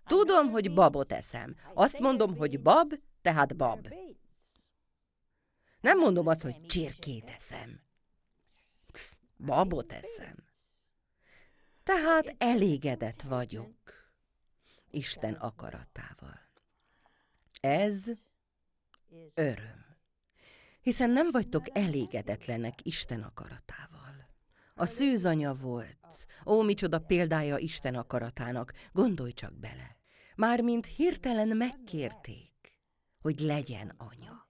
Tudom, hogy babot eszem. Azt mondom, hogy bab, tehát bab. Nem mondom azt, hogy csirkét eszem. Psz, babot eszem. Tehát elégedett vagyok Isten akaratával. Ez öröm. Hiszen nem vagytok elégedetlenek Isten akaratával. A szűzanya volt. Ó, micsoda példája Isten akaratának, gondolj csak bele. Mármint hirtelen megkérték, hogy legyen anya.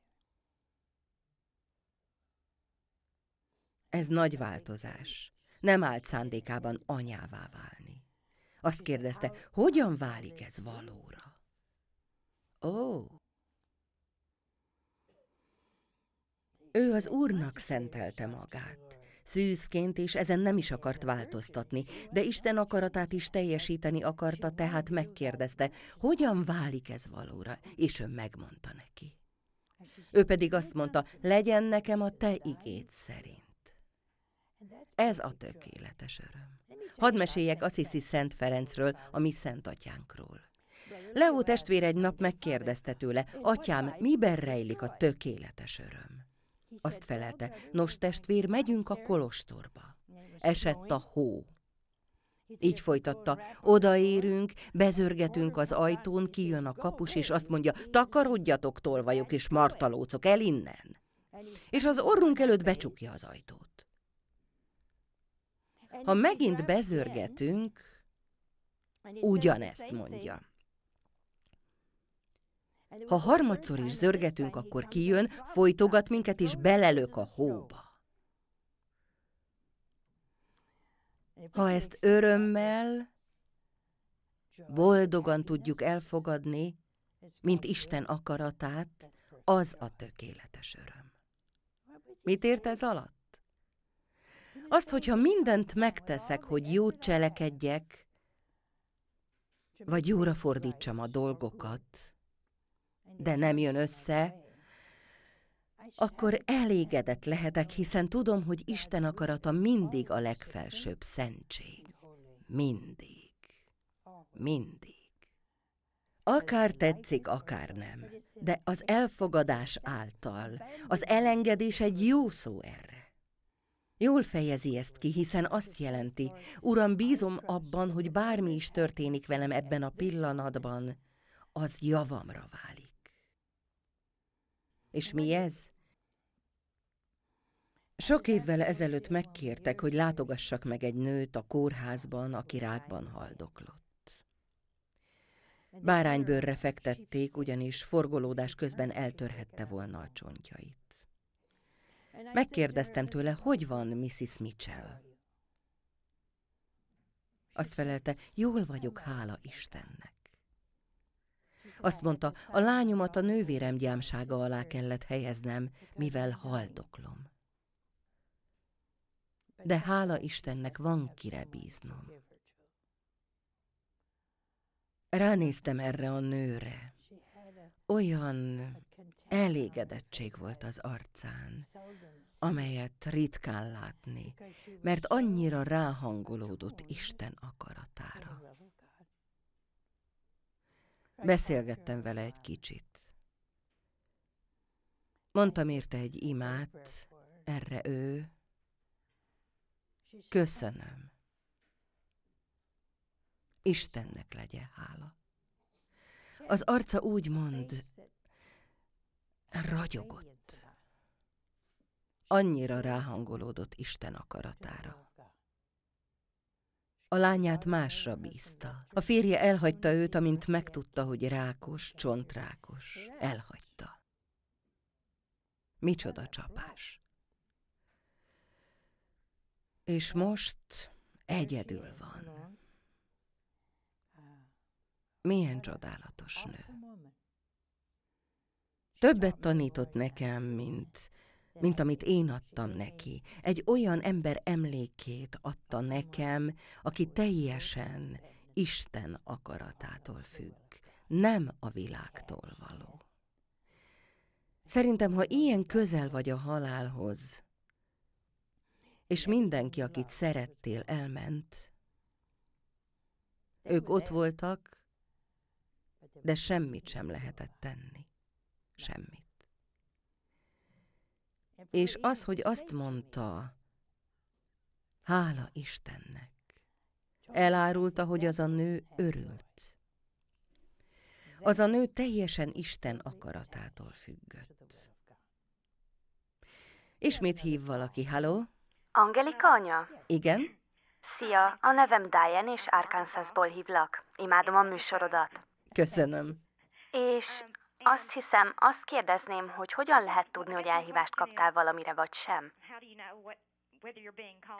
Ez nagy változás nem állt szándékában anyává válni. Azt kérdezte, hogyan válik ez valóra? Ó! Ő az Úrnak szentelte magát. Szűzként, és ezen nem is akart változtatni, de Isten akaratát is teljesíteni akarta, tehát megkérdezte, hogyan válik ez valóra, és ő megmondta neki. Ő pedig azt mondta, legyen nekem a te igéd szerint. Ez a tökéletes öröm. Hadd meséljek Assisi Szent Ferencről, a mi Szent Atyánkról. Leó testvér egy nap megkérdezte tőle, atyám, miben rejlik a tökéletes öröm? Azt felelte, nos testvér, megyünk a kolostorba. Esett a hó. Így folytatta, odaérünk, bezörgetünk az ajtón, kijön a kapus, és azt mondja, takarodjatok tolvajok és martalócok el innen. És az orrunk előtt becsukja az ajtót. Ha megint bezörgetünk, ugyanezt mondja. Ha harmadszor is zörgetünk, akkor kijön, folytogat minket, és belelök a hóba. Ha ezt örömmel, boldogan tudjuk elfogadni, mint Isten akaratát, az a tökéletes öröm. Mit ért ez alatt? Azt, hogyha mindent megteszek, hogy jót cselekedjek, vagy jóra fordítsam a dolgokat, de nem jön össze, akkor elégedett lehetek, hiszen tudom, hogy Isten akarata mindig a legfelsőbb szentség. Mindig. Mindig. Akár tetszik, akár nem, de az elfogadás által, az elengedés egy jó szó erre. Jól fejezi ezt ki, hiszen azt jelenti, Uram, bízom abban, hogy bármi is történik velem ebben a pillanatban, az javamra válik. És mi ez? Sok évvel ezelőtt megkértek, hogy látogassak meg egy nőt a kórházban, aki rákban haldoklott. Báránybőrre fektették, ugyanis forgolódás közben eltörhette volna a csontjait. Megkérdeztem tőle, hogy van Mrs. Mitchell. Azt felelte, jól vagyok, hála Istennek. Azt mondta, a lányomat a nővérem gyámsága alá kellett helyeznem, mivel haldoklom. De hála Istennek van kire bíznom. Ránéztem erre a nőre. Olyan Elégedettség volt az arcán, amelyet ritkán látni, mert annyira ráhangolódott Isten akaratára. Beszélgettem vele egy kicsit. Mondtam érte egy imát, erre ő, köszönöm. Istennek legyen hála. Az arca úgy mond, ragyogott. Annyira ráhangolódott Isten akaratára. A lányát másra bízta. A férje elhagyta őt, amint megtudta, hogy rákos, csontrákos. Elhagyta. Micsoda csapás. És most egyedül van. Milyen csodálatos nő. Többet tanított nekem, mint, mint amit én adtam neki. Egy olyan ember emlékét adta nekem, aki teljesen Isten akaratától függ, nem a világtól való. Szerintem, ha ilyen közel vagy a halálhoz, és mindenki, akit szerettél, elment, ők ott voltak, de semmit sem lehetett tenni semmit. És az, hogy azt mondta, hála Istennek, elárulta, hogy az a nő örült. Az a nő teljesen Isten akaratától függött. Ismét hív valaki, haló? Angelika anya? Igen? Szia, a nevem Diane, és Arkansasból hívlak. Imádom a műsorodat. Köszönöm. És azt hiszem, azt kérdezném, hogy hogyan lehet tudni, hogy elhívást kaptál valamire, vagy sem?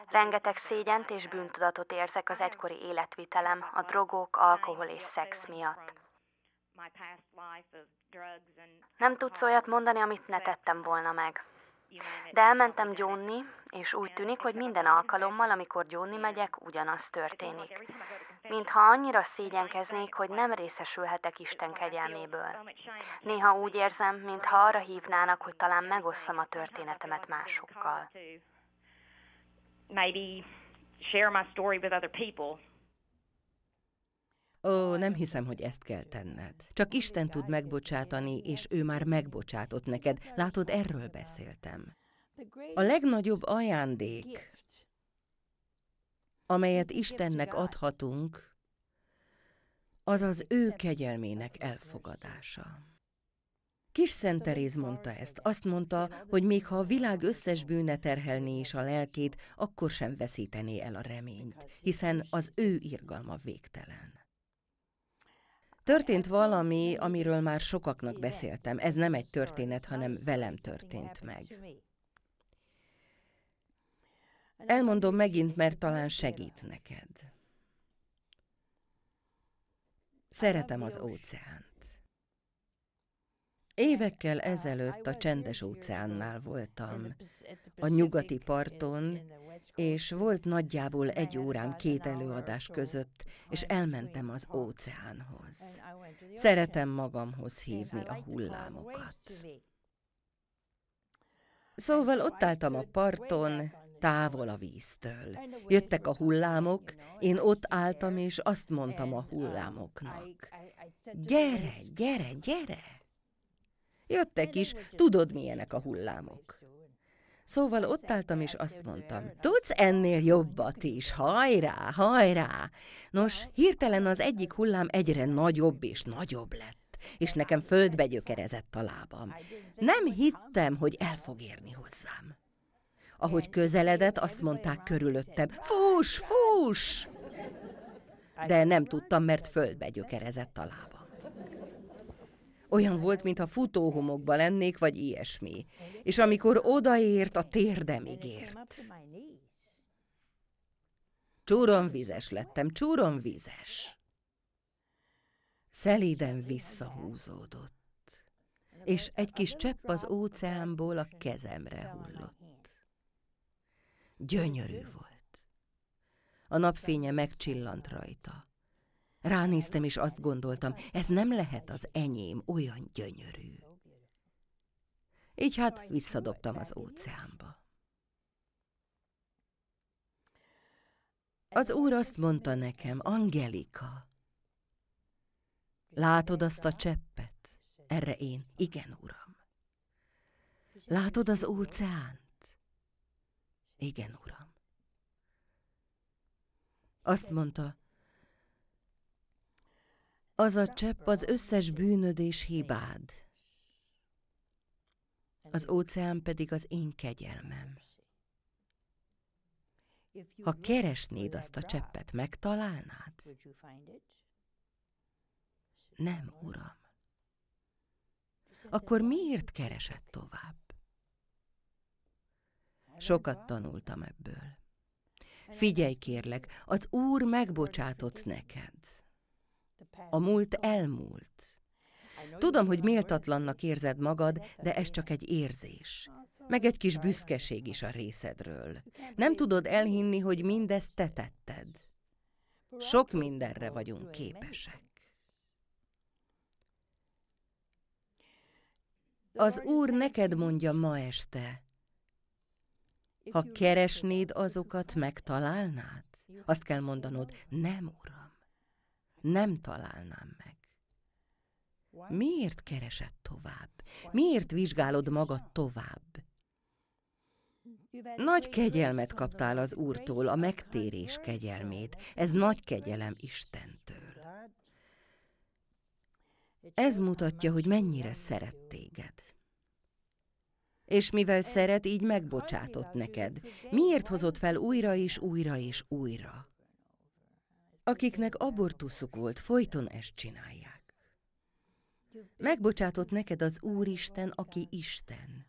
Rengeteg szégyent és bűntudatot érzek az egykori életvitelem, a drogok, alkohol és szex miatt. Nem tudsz olyat mondani, amit ne tettem volna meg. De elmentem gyónni, és úgy tűnik, hogy minden alkalommal, amikor gyónni megyek, ugyanaz történik mintha annyira szégyenkeznék, hogy nem részesülhetek Isten kegyelméből. Néha úgy érzem, mintha arra hívnának, hogy talán megosszam a történetemet másokkal. Ó, nem hiszem, hogy ezt kell tenned. Csak Isten tud megbocsátani, és ő már megbocsátott neked. Látod, erről beszéltem. A legnagyobb ajándék, amelyet Istennek adhatunk, az az ő kegyelmének elfogadása. Kis Szent Teréz mondta ezt. Azt mondta, hogy még ha a világ összes bűne terhelné is a lelkét, akkor sem veszítené el a reményt, hiszen az ő irgalma végtelen. Történt valami, amiről már sokaknak beszéltem. Ez nem egy történet, hanem velem történt meg. Elmondom megint, mert talán segít neked. Szeretem az óceánt. Évekkel ezelőtt a csendes óceánnál voltam, a nyugati parton, és volt nagyjából egy órám két előadás között, és elmentem az óceánhoz. Szeretem magamhoz hívni a hullámokat. Szóval ott álltam a parton, távol a víztől. Jöttek a hullámok, én ott álltam, és azt mondtam a uh, hullámoknak. Gyere, gyere, gyere! Jöttek is, tudod, milyenek a hullámok. Szóval ott álltam, és azt mondtam, tudsz ennél jobbat is, hajrá, hajrá! Nos, hirtelen az egyik hullám egyre nagyobb és nagyobb lett, és nekem földbe gyökerezett a lábam. Nem hittem, hogy el fog érni hozzám. Ahogy közeledett, azt mondták körülöttem, fús, fús! De nem tudtam, mert földbe gyökerezett a lába. Olyan volt, mintha futóhomokba lennék, vagy ilyesmi. És amikor odaért, a térdemig ért. Csúron vizes lettem, csúron vizes. Szelíden visszahúzódott, és egy kis csepp az óceánból a kezemre hullott. Gyönyörű volt. A napfénye megcsillant rajta. Ránéztem, és azt gondoltam, ez nem lehet az enyém, olyan gyönyörű. Így hát visszadobtam az óceánba. Az úr azt mondta nekem, Angelika, látod azt a cseppet? Erre én, igen, uram. Látod az óceán? Igen, uram. Azt mondta, az a csepp az összes bűnöd és hibád, az óceán pedig az én kegyelmem. Ha keresnéd azt a cseppet, megtalálnád? Nem, uram. Akkor miért keresed tovább? Sokat tanultam ebből. Figyelj, kérlek, az Úr megbocsátott neked. A múlt elmúlt. Tudom, hogy méltatlannak érzed magad, de ez csak egy érzés. Meg egy kis büszkeség is a részedről. Nem tudod elhinni, hogy mindezt te tetted. Sok mindenre vagyunk képesek. Az Úr neked mondja ma este, ha keresnéd azokat, megtalálnád? Azt kell mondanod, nem, uram, nem találnám meg. Miért keresed tovább? Miért vizsgálod magad tovább? Nagy kegyelmet kaptál az Úrtól, a megtérés kegyelmét. Ez nagy kegyelem Istentől. Ez mutatja, hogy mennyire szeret téged és mivel szeret, így megbocsátott neked. Miért hozott fel újra és újra és újra? Akiknek abortuszuk volt, folyton ezt csinálják. Megbocsátott neked az Úristen, aki Isten.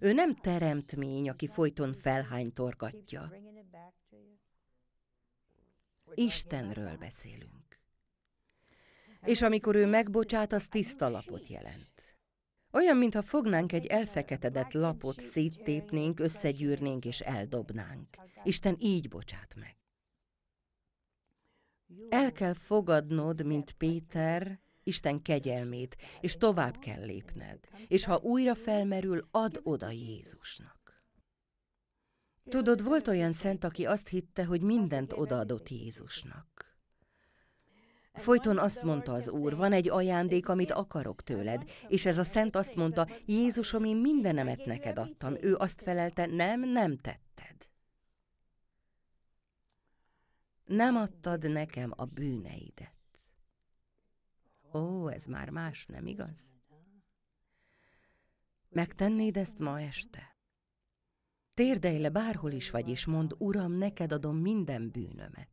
Ő nem teremtmény, aki folyton felhány torgatja. Istenről beszélünk. És amikor ő megbocsát, az tiszta lapot jelent. Olyan, mintha fognánk egy elfeketedett lapot, széttépnénk, összegyűrnénk és eldobnánk. Isten így bocsát meg. El kell fogadnod, mint Péter, Isten kegyelmét, és tovább kell lépned. És ha újra felmerül, add oda Jézusnak. Tudod, volt olyan szent, aki azt hitte, hogy mindent odaadott Jézusnak. Folyton azt mondta az Úr, van egy ajándék, amit akarok tőled, és ez a szent azt mondta, Jézusom, én mindenemet neked adtam. Ő azt felelte, nem, nem tetted. Nem adtad nekem a bűneidet. Ó, ez már más, nem igaz? Megtennéd ezt ma este? Térdej le bárhol is vagy, és mondd, Uram, neked adom minden bűnömet.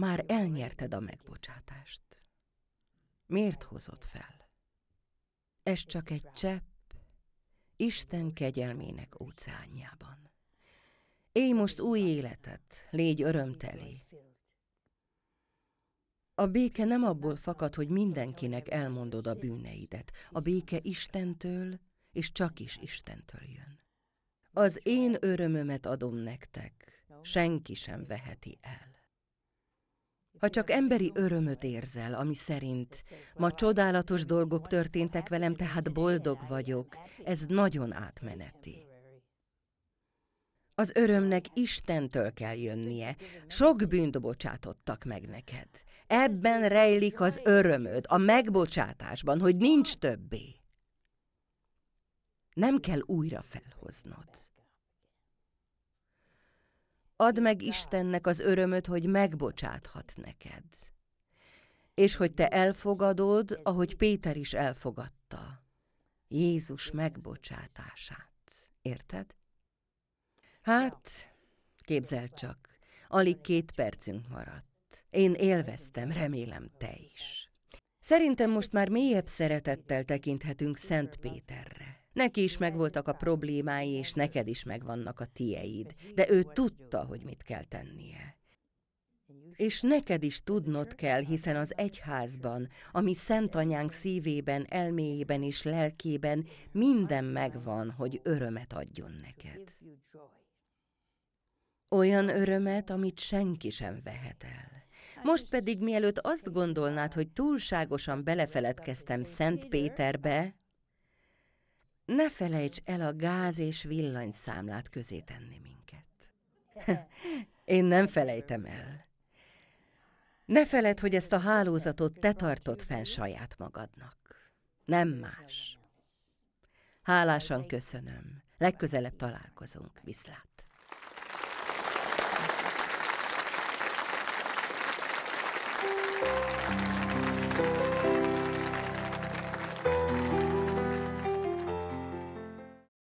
Már elnyerted a megbocsátást. Miért hozott fel? Ez csak egy csepp Isten kegyelmének óceánjában. Élj most új életet, légy örömteli. A béke nem abból fakad, hogy mindenkinek elmondod a bűneidet. A béke Istentől, és csak is Istentől jön. Az én örömömet adom nektek, senki sem veheti el. Ha csak emberi örömöt érzel, ami szerint ma csodálatos dolgok történtek velem, tehát boldog vagyok, ez nagyon átmeneti. Az örömnek Istentől kell jönnie. Sok bűnt bocsátottak meg neked. Ebben rejlik az örömöd, a megbocsátásban, hogy nincs többé. Nem kell újra felhoznod. Add meg Istennek az örömöt, hogy megbocsáthat neked. És hogy te elfogadod, ahogy Péter is elfogadta. Jézus megbocsátását. Érted? Hát, képzeld csak, alig két percünk maradt. Én élveztem, remélem te is. Szerintem most már mélyebb szeretettel tekinthetünk Szent Péterre. Neki is megvoltak a problémái, és neked is megvannak a tieid, de ő tudta, hogy mit kell tennie. És neked is tudnod kell, hiszen az egyházban, ami szent anyánk szívében, elméjében és lelkében minden megvan, hogy örömet adjon neked. Olyan örömet, amit senki sem vehet el. Most pedig mielőtt azt gondolnád, hogy túlságosan belefeledkeztem Szent Péterbe, ne felejts el a gáz és villanyszámlát közé tenni minket. Én nem felejtem el. Ne feled, hogy ezt a hálózatot te tartod fenn saját magadnak. Nem más. Hálásan köszönöm. Legközelebb találkozunk. Viszlát. thank you